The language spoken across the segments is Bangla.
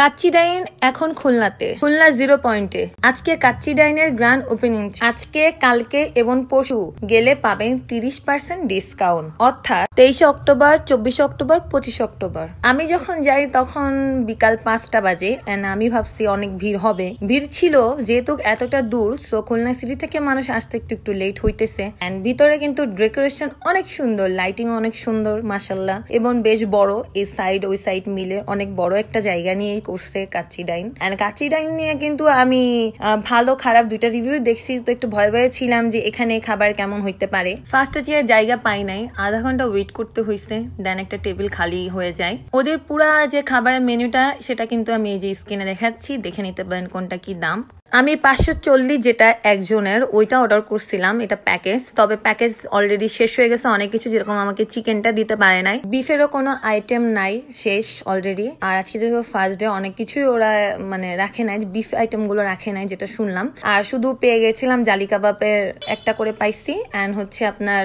কাচ্চি ডাইন এখন খুলনাতে খুলনা জিরো পয়েন্টে আজকে কাচ্চি ডাইনের গ্র্যান্ড ওপেনিং আজকে কালকে এবং পরশু গেলে পাবেন তিরিশ পার্সেন্ট ডিসকাউন্ট অর্থাৎ তেইশে অক্টোবর চব্বিশে অক্টোবর পঁচিশে অক্টোবর আমি যখন যাই তখন বিকাল পাঁচটা বাজে অ্যান্ড আমি ভাবছি অনেক ভিড় হবে ভিড় ছিল যেহেতু এতটা দূর সো খুলনা সিটি থেকে মানুষ আসতে একটু একটু লেট হইতেছে অ্যান্ড ভিতরে কিন্তু ডেকোরেশন অনেক সুন্দর লাইটিং অনেক সুন্দর মাসাল্লাহ এবং বেশ বড় এই সাইড ওই সাইড মিলে অনেক বড় একটা জায়গা নিয়ে করছে Kacchi Dine and Kacchi Dine নিয়ে কিন্তু আমি ভালো খারাপ দুইটা রিভিউ দেখছি তো একটু ভয় ভয়ে ছিলাম যে এখানে খাবার কেমন হইতে পারে ফার্স্ট চেয়ার জায়গা পাই নাই আধা ঘন্টা ওয়েট করতে হয়েছে দেন একটা টেবিল খালি হয়ে যায় ওদের পুরা যে খাবারের মেনুটা সেটা কিন্তু আমি এই যে স্ক্রিনে দেখাচ্ছি দেখে নিতে পারেন কোনটা কি দাম আমি পাঁচশো চল্লিশ যেটা একজনের ওইটা অর্ডার করছিলাম এটা প্যাকেজ তবে প্যাকেজ অলরেডি শেষ হয়ে গেছে অনেক কিছু যেরকম আমাকে চিকেনটা দিতে পারে নাই বিফেরও কোনো আইটেম নাই শেষ অলরেডি আর আজকে যেহেতু ফার্স্ট ডে অনেক কিছুই ওরা মানে রাখে নাই বিফ আইটেমগুলো রাখে নাই যেটা শুনলাম আর শুধু পেয়ে গেছিলাম জালি কাবাবের একটা করে পাইছি অ্যান্ড হচ্ছে আপনার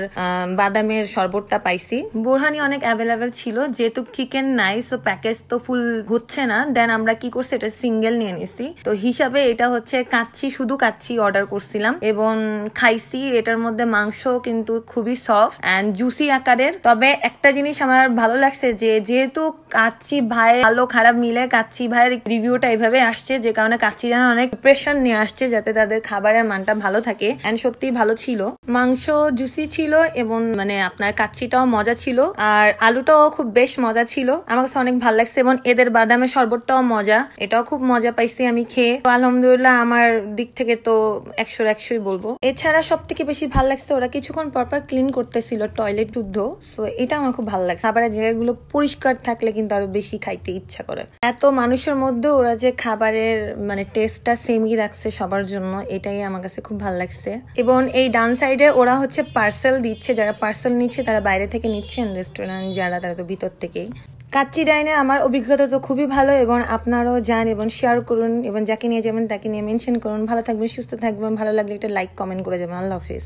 বাদামের শরবতটা পাইছি বোরহানি অনেক অ্যাভেলেবেল ছিল যেহেতু চিকেন নাই সো প্যাকেজ তো ফুল ঘুরছে না দেন আমরা কি করছি এটা সিঙ্গেল নিয়ে নিছি তো হিসাবে এটা হচ্ছে হচ্ছে কাচ্ছি শুধু কাচ্ছি অর্ডার করছিলাম এবং খাইছি এটার মধ্যে মাংস কিন্তু খুবই সফট অ্যান্ড জুসি আকারের তবে একটা জিনিস আমার ভালো লাগছে যে যেহেতু কাচ্ছি ভাই ভালো খারাপ মিলে কাচ্ছি ভাইয়ের রিভিউটা এভাবে আসছে যে কারণে যেন অনেক প্রেশার নিয়ে আসছে যাতে তাদের খাবারের মানটা ভালো থাকে অ্যান্ড সত্যি ভালো ছিল মাংস জুসি ছিল এবং মানে আপনার কাচ্চিটাও মজা ছিল আর আলুটাও খুব বেশ মজা ছিল আমার কাছে অনেক ভালো লাগছে এবং এদের বাদামের শরবতটাও মজা এটাও খুব মজা পাইছি আমি খেয়ে আলহামদুলিল্লাহ আমার দিক থেকে তো একশো একশোই বলবো এছাড়া সব থেকে বেশি ভাল লাগছে ওরা কিছুক্ষণ পরপর ক্লিন করতেছিল টয়লেট শুদ্ধ সো এটা আমার খুব ভালো লাগছে খাবারের জায়গাগুলো পরিষ্কার থাকলে কিন্তু আরো বেশি খাইতে ইচ্ছা করে এত মানুষের মধ্যে ওরা যে খাবারের মানে টেস্টটা সেমই রাখছে সবার জন্য এটাই আমার কাছে খুব ভালো লাগছে এবং এই ডান সাইডে ওরা হচ্ছে পার্সেল দিচ্ছে যারা পার্সেল নিচ্ছে তারা বাইরে থেকে নিচ্ছেন রেস্টুরেন্ট যারা তারা তো ভিতর থেকেই কাচ্চি ডাইনে আমার অভিজ্ঞতা তো খুবই ভালো এবং আপনারাও যান এবং শেয়ার করুন এবং যাকে নিয়ে যাবেন তাকে নিয়ে মেনশন করুন ভালো থাকবেন সুস্থ থাকবেন ভালো লাগলে একটা লাইক কমেন্ট করে যাবেন আল্লাহ হাফিজ